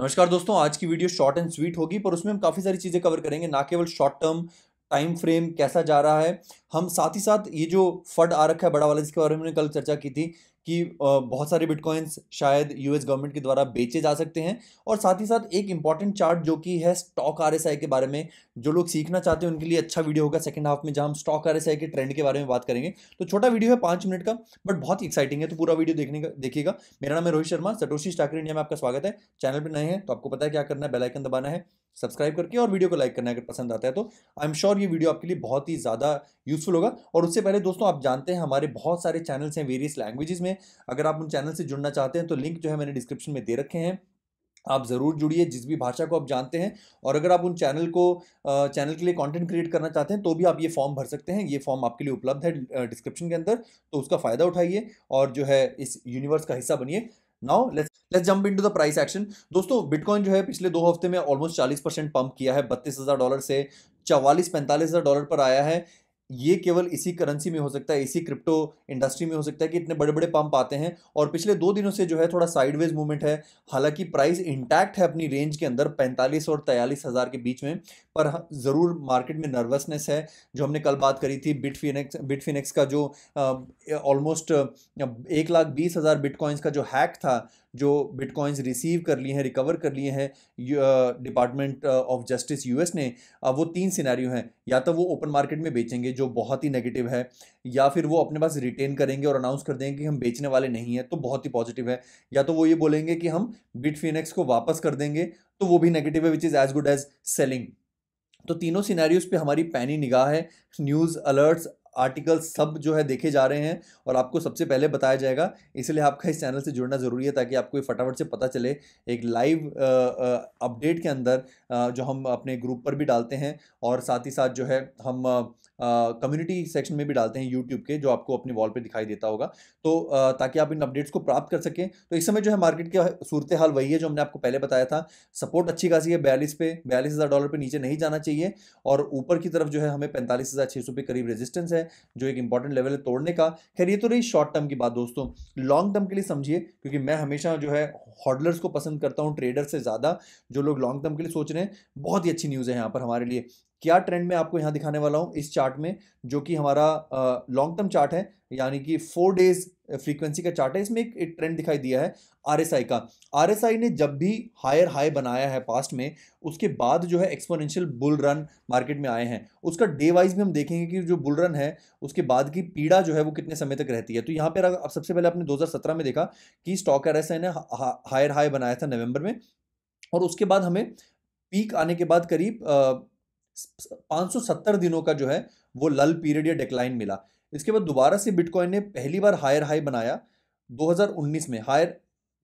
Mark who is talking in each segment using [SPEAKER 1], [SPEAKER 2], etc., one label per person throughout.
[SPEAKER 1] नमस्कार दोस्तों आज की वीडियो शॉर्ट एंड स्वीट होगी पर उसमें हम काफ़ी सारी चीज़ें कवर करेंगे ना केवल शॉर्ट टर्म टाइम फ्रेम कैसा जा रहा है हम साथ ही साथ ये जो फंड आ रखा है बड़ा वाला जिसके बारे में कल चर्चा की थी कि बहुत सारे बिटकॉइंस शायद यूएस गवर्नमेंट के द्वारा बेचे जा सकते हैं और साथ ही साथ एक इंपॉर्टेंट चार्ट जो कि है स्टॉक आर के बारे में जो लोग सीखना चाहते हैं उनके लिए अच्छा वीडियो होगा सेकंड हाफ में जहां हम स्टॉक आर के ट्रेंड के बारे में बात करेंगे तो छोटा वीडियो है पांच मिनट का बट बहुत एक्साइटिंग है तो पूरा वीडियो देखने का देखिएगा मेरा नाम है Rohit Sharma Satoshi Stacker India में आपका स्वागत है चैनल पर नए हैं तो आपको पता है क्या करना है बेलाइकन दबाना है सब्सक्राइब करके और वीडियो को लाइक करना है अगर पसंद आता है तो आई एम श्योर ये वीडियो आपके लिए बहुत ही ज़्यादा यूज यूज़फुल होगा और उससे पहले दोस्तों आप जानते हैं हमारे बहुत सारे चैनल्स हैं वेरियस लैंग्वेजेस में अगर आप उन चैनल से जुड़ना चाहते हैं तो लिंक जो है मैंने डिस्क्रिप्शन में दे रखे हैं आप ज़रूर जुड़िए जिस भी भाषा को आप जानते हैं और अगर आप उन चैनल को चैनल के लिए कंटेंट क्रिएट करना चाहते हैं तो भी आप ये फॉर्म भर सकते हैं ये फॉर्म आपके लिए उपलब्ध है डिस्क्रिप्शन के अंदर तो उसका फ़ायदा उठाइए और जो है इस यूनिवर्स का हिस्सा बनिए now let's let's jump into the price action दोस्तों बिटकॉइन जो है पिछले दो हफ्ते में ऑलमोस्ट चालीस परसेंट पंप किया है बत्तीस हज़ार डॉलर से चवालीस पैंतालीस हज़ार डॉलर पर आया है ये केवल इसी करेंसी में हो सकता है इसी क्रिप्टो इंडस्ट्री में हो सकता है कि इतने बड़े बड़े पंप आते हैं और पिछले दो दिनों से जो है थोड़ा साइडवेज मूवमेंट है हालांकि प्राइस इंटैक्ट है अपनी रेंज के अंदर 45 और तयालीस हज़ार के बीच में पर ज़रूर मार्केट में नर्वसनेस है जो हमने कल बात करी थी बिट फिनेक्स का जो ऑलमोस्ट एक लाख बीस हज़ार बिटकॉइंस का जो हैक था जो बिटकॉइंस रिसीव कर लिए हैं रिकवर कर लिए हैं डिपार्टमेंट ऑफ जस्टिस यूएस ने वो तीन सिनेरियो हैं या तो वो ओपन मार्केट में बेचेंगे जो बहुत ही नेगेटिव है या फिर वो अपने पास रिटेन करेंगे और अनाउंस कर देंगे कि हम बेचने वाले नहीं हैं तो बहुत ही पॉजिटिव है या तो वो ये बोलेंगे कि हम फिनेक्स को वापस कर देंगे तो वो भी नेगेटिव है which is as good as selling तो तीनों सिनेरियोज पे हमारी पैनी निगाह है न्यूज़ अलर्ट्स आर्टिकल सब जो है देखे जा रहे हैं और आपको सबसे पहले बताया जाएगा इसलिए आपका इस चैनल से जुड़ना ज़रूरी है ताकि आपको फटाफट से पता चले एक लाइव अपडेट के अंदर जो हम अपने ग्रुप पर भी डालते हैं और साथ ही साथ जो है हम कम्युनिटी सेक्शन में भी डालते हैं यूट्यूब के जो आपको अपने वॉल पर दिखाई देता होगा तो आ, ताकि आप इन अपडेट्स को प्राप्त कर सकें तो इस समय जो है मार्केट की सूरत हाल वही है जो हमने आपको पहले बताया था सपोर्ट अच्छी खासी है बयालीस पे बयालीस हज़ार डॉलर पर नीचे नहीं जाना चाहिए और ऊपर की तरफ जो है हमें पैंतालीस हज़ार छः सौ पे करीब रेजिस्टेंस है है जो एक इंपॉर्टेंट लेवल है तोड़ने का खैर ये तो रही शॉर्ट टर्म की बात दोस्तों लॉन्ग टर्म के लिए समझिए क्योंकि मैं हमेशा जो है हॉडलर्स को पसंद करता हूँ ट्रेडर से ज़्यादा जो लोग लॉन्ग टर्म के लिए सोच रहे हैं बहुत ही अच्छी न्यूज़ है यहाँ पर हमारे लिए क्या ट्रेंड मैं आपको यहाँ दिखाने वाला हूँ इस चार्ट में जो कि हमारा लॉन्ग टर्म चार्ट है यानी कि फोर डेज फ्रीक्वेंसी का चार्ट है इसमें एक, ट्रेंड दिखाई दिया है आरएसआई का आरएसआई ने जब भी हायर हाई बनाया है पास्ट में उसके बाद जो है एक्सपोनेंशियल बुल रन मार्केट में आए हैं उसका डे वाइज भी हम देखेंगे कि जो बुल रन है उसके बाद की पीड़ा जो है वो कितने समय तक रहती है तो यहाँ पर अब सबसे पहले आपने दो में देखा कि स्टॉक आर ने हायर हाई बनाया था नवंबर में और उसके बाद हमें पीक आने के बाद करीब 570 दिनों का जो है वो लल पीरियड या डिक्लाइन मिला इसके बाद दोबारा से बिटकॉइन ने पहली बार हायर हाई बनाया 2019 में हायर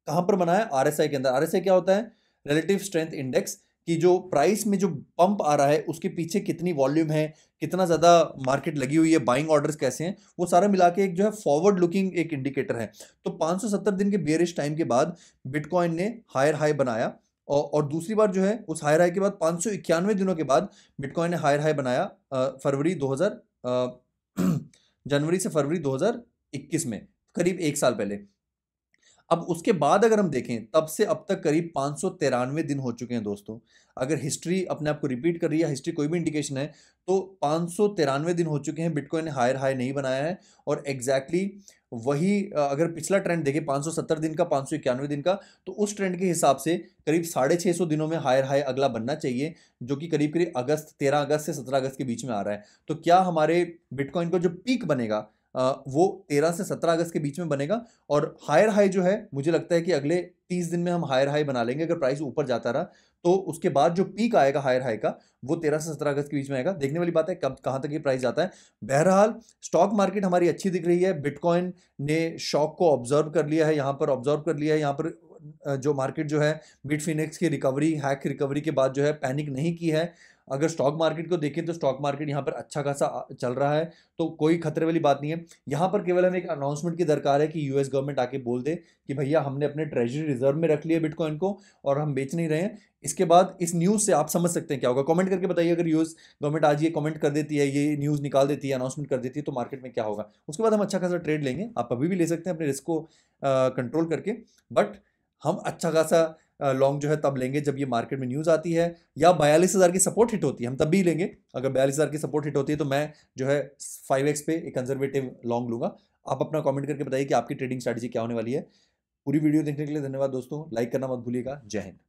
[SPEAKER 1] कहाँ पर बनाया आर के अंदर आर क्या होता है रिलेटिव स्ट्रेंथ इंडेक्स कि जो प्राइस में जो पंप आ रहा है उसके पीछे कितनी वॉल्यूम है कितना ज़्यादा मार्केट लगी हुई है बाइंग ऑर्डर्स कैसे हैं वो सारा मिला के एक जो है फॉरवर्ड लुकिंग एक इंडिकेटर है तो 570 दिन के बियरिश टाइम के बाद बिटकॉइन ने हायर हाई बनाया और, और दूसरी बार जो है उस हायर हाई के बाद पाँच दिनों के बाद बिटकॉइन ने हायर हाई बनाया फरवरी दो जनवरी से फरवरी 2021 में करीब एक साल पहले अब उसके बाद अगर हम देखें तब से अब तक करीब पाँच सौ तिरानवे दिन हो चुके हैं दोस्तों अगर हिस्ट्री अपने आप को रिपीट कर रही है हिस्ट्री कोई भी इंडिकेशन है तो पाँच सौ तिरानवे दिन हो चुके हैं बिटकॉइन ने हायर हाई नहीं बनाया है और एग्जैक्टली वही अगर पिछला ट्रेंड देखें 570 दिन का पाँच दिन का तो उस ट्रेंड के हिसाब से करीब साढ़े छः सौ दिनों में हायर हाई अगला बनना चाहिए जो कि करीब करीब अगस्त 13 अगस्त से 17 अगस्त के बीच में आ रहा है तो क्या हमारे बिटकॉइन का जो पीक बनेगा वो तेरह से सत्रह अगस्त के बीच में बनेगा और हायर हाई जो है मुझे लगता है कि अगले तीस दिन में हम हायर हाई बना लेंगे अगर प्राइस ऊपर जाता रहा तो उसके बाद जो पीक आएगा हायर हाई का वो तेरह से सत्रह अगस्त के बीच में आएगा देखने वाली बात है कब कहाँ तक ये प्राइस जाता है बहरहाल स्टॉक मार्केट हमारी अच्छी दिख रही है बिटकॉइन ने शॉक को ऑब्जर्व कर लिया है यहाँ पर ऑब्जर्व कर लिया है यहाँ पर जो मार्केट जो है बिट फिनिक्स की रिकवरी हैक रिकवरी के बाद जो है पैनिक नहीं की है अगर स्टॉक मार्केट को देखें तो स्टॉक मार्केट यहाँ पर अच्छा खासा चल रहा है तो कोई खतरे वाली बात नहीं है यहाँ पर केवल हमें एक अनाउंसमेंट की दरकार है कि यूएस गवर्नमेंट आके बोल दे कि भैया हमने अपने ट्रेजरी रिजर्व में रख लिया बिटकॉइन को और हम बेच नहीं रहे हैं इसके बाद इस न्यूज़ से आप समझ सकते हैं क्या होगा कमेंट करके बताइए अगर यूएस गवर्नमेंट आज ये कमेंट कर देती है ये न्यूज़ निकाल देती है अनाउंसमेंट कर देती है तो मार्केट में क्या होगा उसके बाद हम अच्छा खासा ट्रेड लेंगे आप अभी भी ले सकते हैं अपने रिस्क को कंट्रोल करके बट हम अच्छा खासा लॉन्ग जो है तब लेंगे जब ये मार्केट में न्यूज़ आती है या बयालीस हज़ार की सपोर्ट हिट होती है हम तब भी लेंगे अगर बयालीस हज़ार की सपोर्ट हिट होती है तो मैं जो है फाइव एक्स पे एक कंजर्वेटिव लॉन्ग लूँगा आप अपना कमेंट करके बताइए कि आपकी ट्रेडिंग स्ट्रेटजी क्या होने वाली है पूरी वीडियो देखने के लिए धन्यवाद दोस्तों लाइक करना मत भूलिएगा जय हिंद